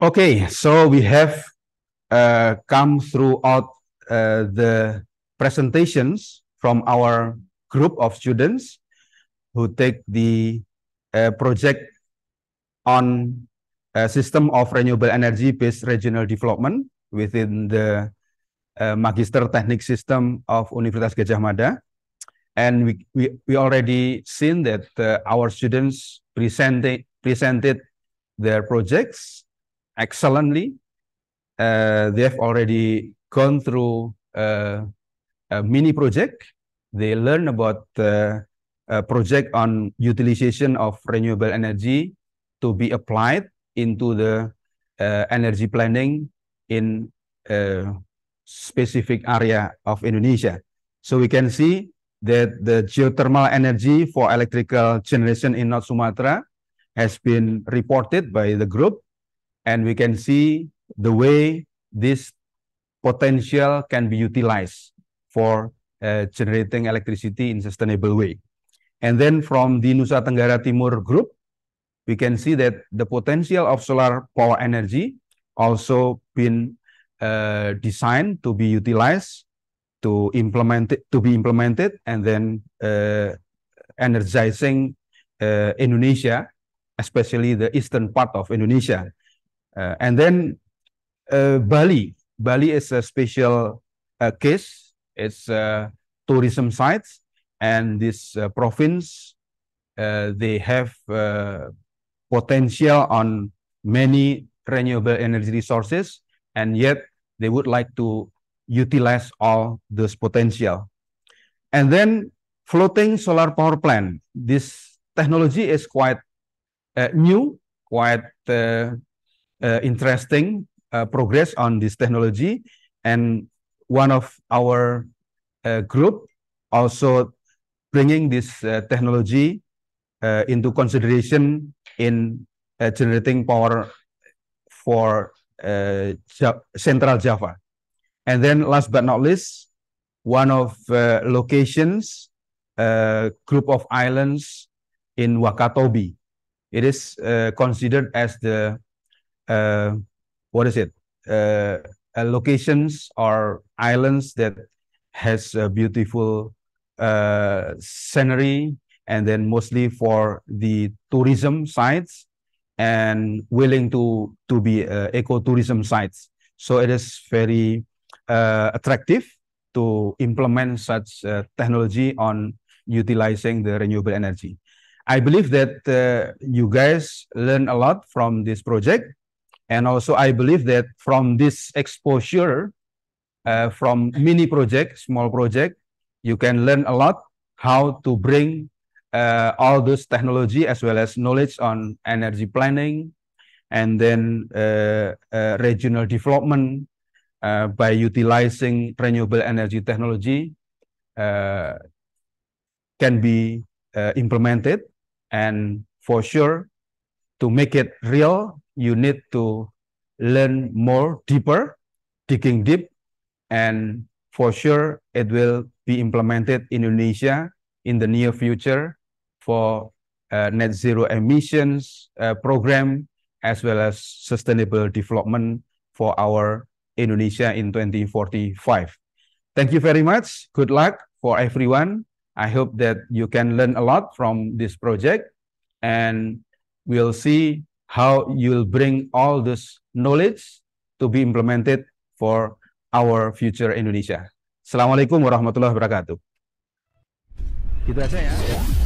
Okay, so we have uh, come throughout uh, the presentations from our group of students who take the uh, project on a uh, system of renewable energy based regional development within the uh, Magister Teknik System of Universitas Gajah Mada. And we, we, we already seen that uh, our students presented, presented their projects excellently. Uh, they have already gone through a mini project. They learn about the project on utilization of renewable energy to be applied into the uh, energy planning in a specific area of Indonesia. So we can see that the geothermal energy for electrical generation in North Sumatra has been reported by the group and we can see the way this potential can be utilized for uh, generating electricity in sustainable way. And then from the Nusa Tenggara Timur group, we can see that the potential of solar power energy also been uh, designed to be utilized to implement it, to be implemented and then uh, energizing uh, Indonesia, especially the eastern part of Indonesia uh, and then uh, Bali. Bali is a special uh, case. It's a uh, tourism site, and this uh, province uh, they have potential on many renewable energy resources, and yet they would like to utilize all this potential. And then floating solar power plant. This technology is quite new, quite uh, interesting uh, progress on this technology. And one of our uh, group also bringing this technology into consideration in generating power for uh, Central Java. And then last but not least, one of uh, locations, a uh, group of islands in Wakatobi. It is considered as the uh, what is it? Uh, locations or islands that has a beautiful uh, scenery, and then mostly for the tourism sites and willing to to be uh, ecotourism sites. So it is very uh, attractive to implement such uh, technology on utilizing the renewable energy. I believe that uh, you guys learn a lot from this project and also, I believe that from this exposure, uh, from mini project, small project, you can learn a lot how to bring uh, all those technology as well as knowledge on energy planning and then uh, uh regional development uh, by utilizing renewable energy technology uh, can be implemented. And for sure, to make it real, you need to learn more deeper, digging deep, and for sure it will be implemented in Indonesia in the near future for uh, net zero emissions uh, program as well as sustainable development for our Indonesia in 2045. Thank you very much. Good luck for everyone. I hope that you can learn a lot from this project and we'll see how you'll bring all this knowledge to be implemented for our future Indonesia. Assalamualaikum warahmatullahi wabarakatuh. Gitu aja ya.